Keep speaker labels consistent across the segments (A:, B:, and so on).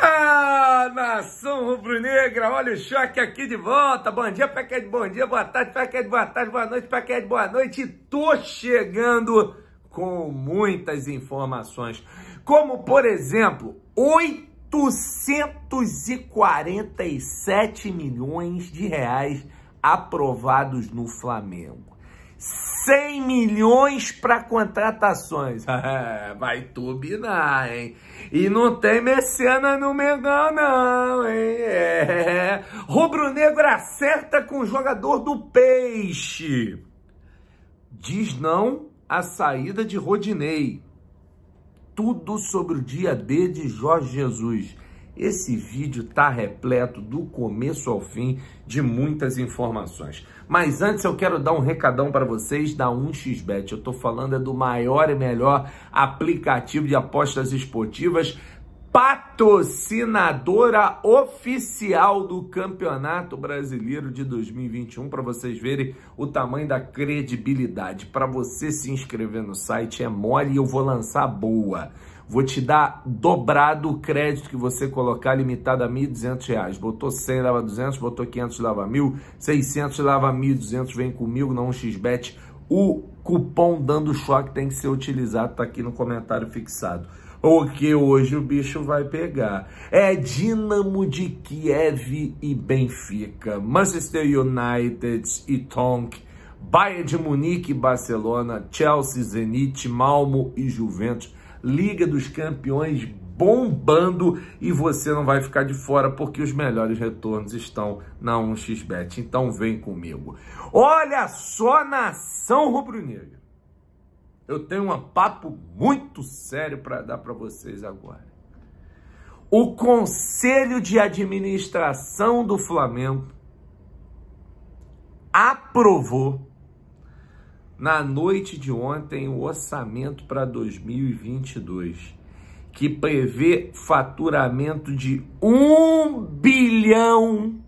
A: Ah, nação rubro-negra, olha o choque aqui de volta. Bom dia, Paquete, é bom dia, boa tarde, Paquete, é boa tarde, boa noite, Paquete, é boa noite. Tô chegando com muitas informações, como por exemplo, 847 milhões de reais aprovados no Flamengo. 100 milhões para contratações. É, vai turbinar, hein? E não tem messiana no Mengão, não, hein? É. Rubro Negro acerta com o jogador do Peixe. Diz não à saída de Rodinei. Tudo sobre o dia D de Jorge Jesus. Esse vídeo está repleto do começo ao fim de muitas informações. Mas antes eu quero dar um recadão para vocês da 1xBet. Eu estou falando é do maior e melhor aplicativo de apostas esportivas patrocinadora oficial do Campeonato Brasileiro de 2021 para vocês verem o tamanho da credibilidade. Para você se inscrever no site é mole e eu vou lançar boa. Vou te dar dobrado o crédito que você colocar, limitado a R$ 1.200. Botou 100, leva 200, botou 500, leva 1.000, 600, leva 1.200, vem comigo na 1xBet. O cupom Dando Choque tem que ser utilizado, tá aqui no comentário fixado. O que hoje o bicho vai pegar. É Dinamo de Kiev e Benfica, Manchester United e Tonk, Bayern de Munique e Barcelona, Chelsea, Zenit, Malmo e Juventus. Liga dos Campeões bombando e você não vai ficar de fora porque os melhores retornos estão na 1xBet. Então vem comigo. Olha só nação rubro-negra. Eu tenho um papo muito sério para dar para vocês agora. O Conselho de Administração do Flamengo aprovou na noite de ontem o orçamento para 2022, que prevê faturamento de 1 bilhão,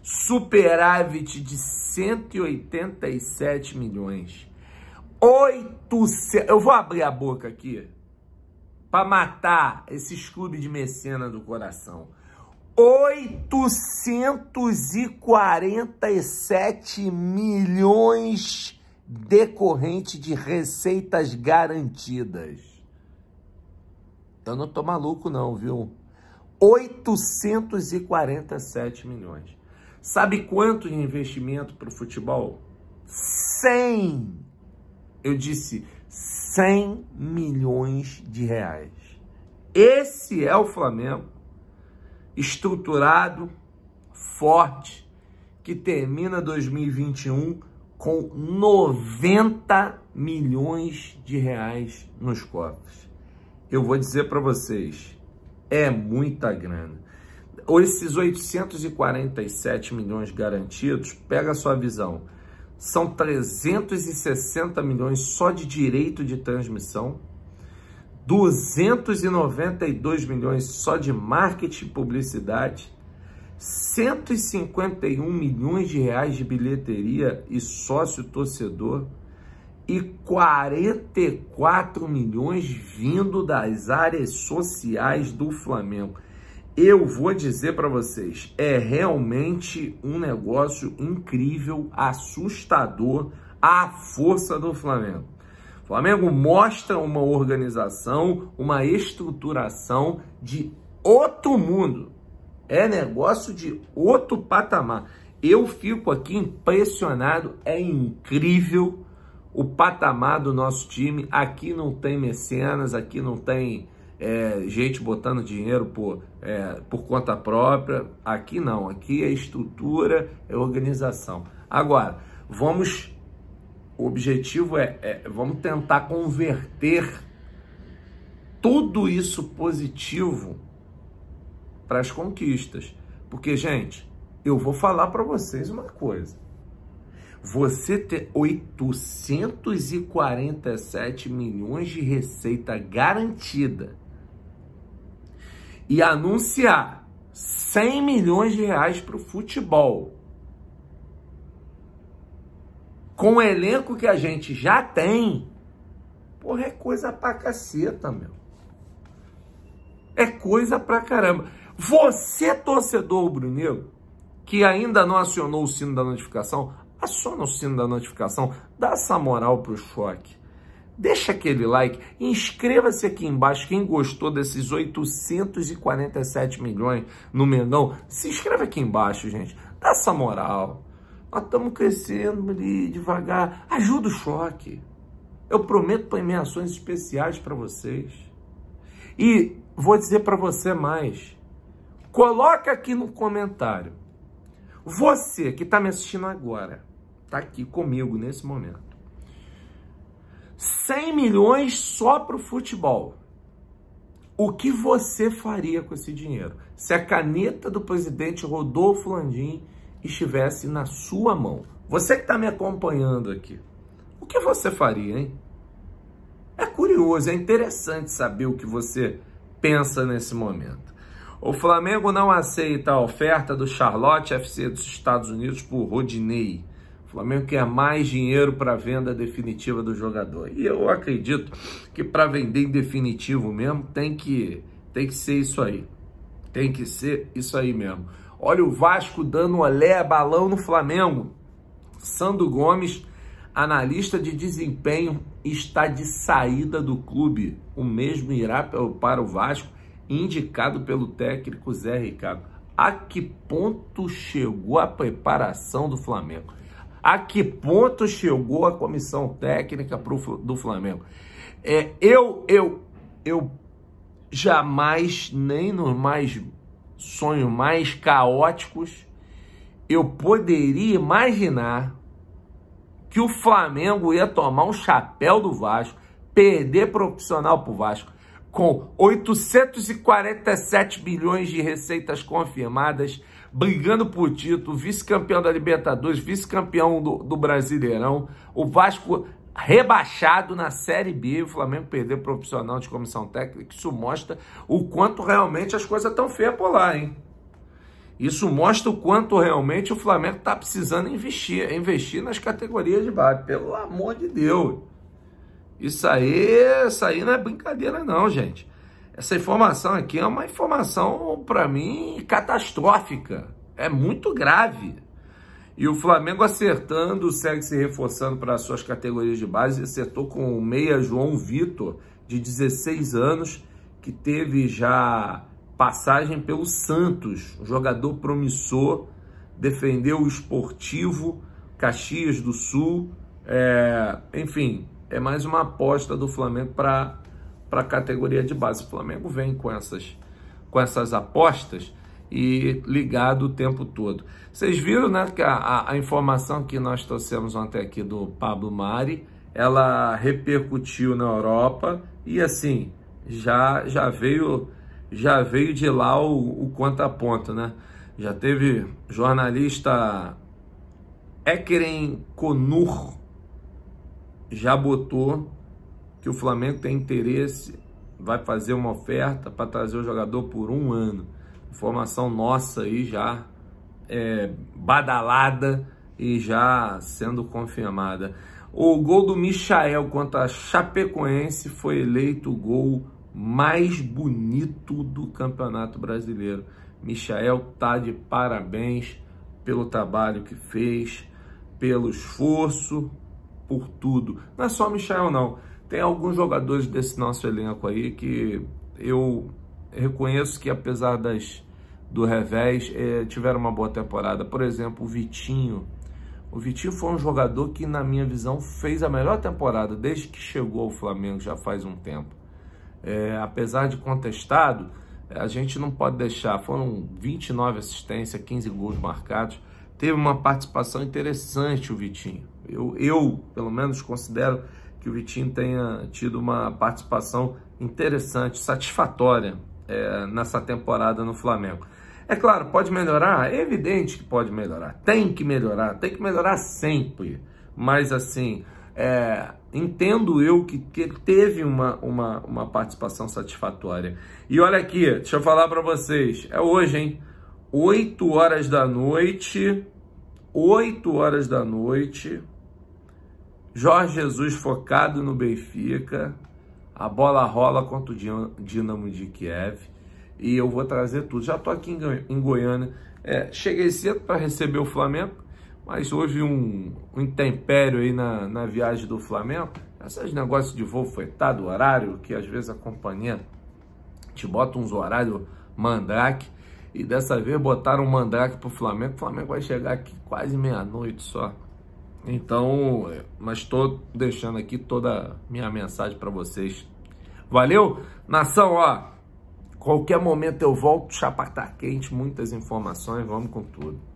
A: superávit de 187 milhões. 800, eu vou abrir a boca aqui para matar esse clubes de mecena do coração. 847 milhões decorrente de receitas garantidas. Então não tô maluco não, viu? 847 milhões. Sabe quanto de investimento para o futebol? 100. Eu disse 100 milhões de reais. Esse é o Flamengo estruturado, forte, que termina 2021 com 90 milhões de reais nos cofres. Eu vou dizer para vocês, é muita grana. Esses 847 milhões garantidos, pega a sua visão, são 360 milhões só de direito de transmissão, 292 milhões só de marketing e publicidade, 151 milhões de reais de bilheteria e sócio torcedor e 44 milhões vindo das áreas sociais do Flamengo. Eu vou dizer para vocês, é realmente um negócio incrível, assustador a força do Flamengo. O Flamengo mostra uma organização, uma estruturação de outro mundo é negócio de outro patamar. Eu fico aqui impressionado, é incrível o patamar do nosso time. Aqui não tem mecenas, aqui não tem é, gente botando dinheiro por, é, por conta própria. Aqui não, aqui é estrutura, é organização. Agora, vamos. O objetivo é, é vamos tentar converter tudo isso positivo para as conquistas. Porque, gente, eu vou falar para vocês uma coisa. Você ter 847 milhões de receita garantida e anunciar 100 milhões de reais para o futebol com o elenco que a gente já tem, porra, é coisa pra caceta, meu. É coisa pra caramba. Você, torcedor brunegro, que ainda não acionou o sino da notificação, aciona o sino da notificação, dá essa moral pro choque. Deixa aquele like, inscreva-se aqui embaixo. Quem gostou desses 847 milhões no Mengão, se inscreve aqui embaixo, gente. Dá essa moral. Nós estamos crescendo ali devagar. Ajuda o choque. Eu prometo premiações especiais para vocês. E vou dizer para você mais. Coloca aqui no comentário. Você que está me assistindo agora, está aqui comigo nesse momento. 100 milhões só para o futebol. O que você faria com esse dinheiro? Se a caneta do presidente Rodolfo Landim estivesse na sua mão. Você que está me acompanhando aqui, o que você faria, hein? É curioso, é interessante saber o que você pensa nesse momento. O Flamengo não aceita a oferta do Charlotte FC dos Estados Unidos por Rodinei. O Flamengo quer mais dinheiro para a venda definitiva do jogador. E eu acredito que para vender em definitivo mesmo tem que, tem que ser isso aí. Tem que ser isso aí mesmo. Olha o Vasco dando olé balão no Flamengo. Sandro Gomes, analista de desempenho, está de saída do clube. O mesmo irá para o Vasco indicado pelo técnico Zé Ricardo. A que ponto chegou a preparação do Flamengo? A que ponto chegou a comissão técnica pro, do Flamengo? É, eu, eu, eu jamais, nem nos mais sonhos mais caóticos, eu poderia imaginar que o Flamengo ia tomar um chapéu do Vasco, perder profissional para o Vasco com 847 bilhões de receitas confirmadas, brigando por título, vice-campeão da Libertadores, vice-campeão do, do Brasileirão. O Vasco rebaixado na Série B, o Flamengo perdeu profissional de comissão técnica. Isso mostra o quanto realmente as coisas estão feias por lá, hein? Isso mostra o quanto realmente o Flamengo está precisando investir, investir nas categorias de base, pelo amor de Deus. Isso aí, isso aí não é brincadeira não, gente. Essa informação aqui é uma informação, para mim, catastrófica. É muito grave. E o Flamengo acertando, segue se reforçando para suas categorias de base, acertou com o meia João Vitor, de 16 anos, que teve já passagem pelo Santos, um jogador promissor, defendeu o esportivo, Caxias do Sul, é, enfim, é mais uma aposta do Flamengo para a categoria de base. O Flamengo vem com essas, com essas apostas e ligado o tempo todo. Vocês viram né, que a, a informação que nós trouxemos ontem aqui do Pablo Mari, ela repercutiu na Europa e assim, já, já veio já veio de lá o, o conta ponto, né? Já teve jornalista Ekeren Konur já botou que o Flamengo tem interesse, vai fazer uma oferta para trazer o jogador por um ano. Informação nossa aí já é, badalada e já sendo confirmada. O gol do Michael contra a Chapecoense foi eleito o gol mais bonito do Campeonato Brasileiro. Michael tá de parabéns pelo trabalho que fez, pelo esforço, por tudo. Não é só Michel, não. Tem alguns jogadores desse nosso elenco aí que eu reconheço que, apesar das do revés, é, tiveram uma boa temporada. Por exemplo, o Vitinho. O Vitinho foi um jogador que, na minha visão, fez a melhor temporada desde que chegou ao Flamengo, já faz um tempo. É, apesar de contestado, a gente não pode deixar. Foram 29 assistências, 15 gols marcados teve uma participação interessante o Vitinho. Eu, eu, pelo menos, considero que o Vitinho tenha tido uma participação interessante, satisfatória é, nessa temporada no Flamengo. É claro, pode melhorar? É evidente que pode melhorar. Tem que melhorar, tem que melhorar sempre. Mas, assim, é, entendo eu que, que teve uma, uma, uma participação satisfatória. E olha aqui, deixa eu falar para vocês. É hoje, hein? 8 horas da noite, 8 horas da noite, Jorge Jesus focado no Benfica, a bola rola contra o Dinamo de Kiev e eu vou trazer tudo. Já estou aqui em, em Goiânia, é, cheguei cedo para receber o Flamengo, mas houve um, um intempério aí na, na viagem do Flamengo. Esses negócios de voo foi do horário, que às vezes a companhia te bota uns horários mandrake. E dessa vez botaram o um Mandrake pro Flamengo. O Flamengo vai chegar aqui quase meia-noite só. Então, é, mas estou deixando aqui toda minha mensagem para vocês. Valeu? Nação, ó. Qualquer momento eu volto, chapa tá quente, muitas informações, vamos com tudo.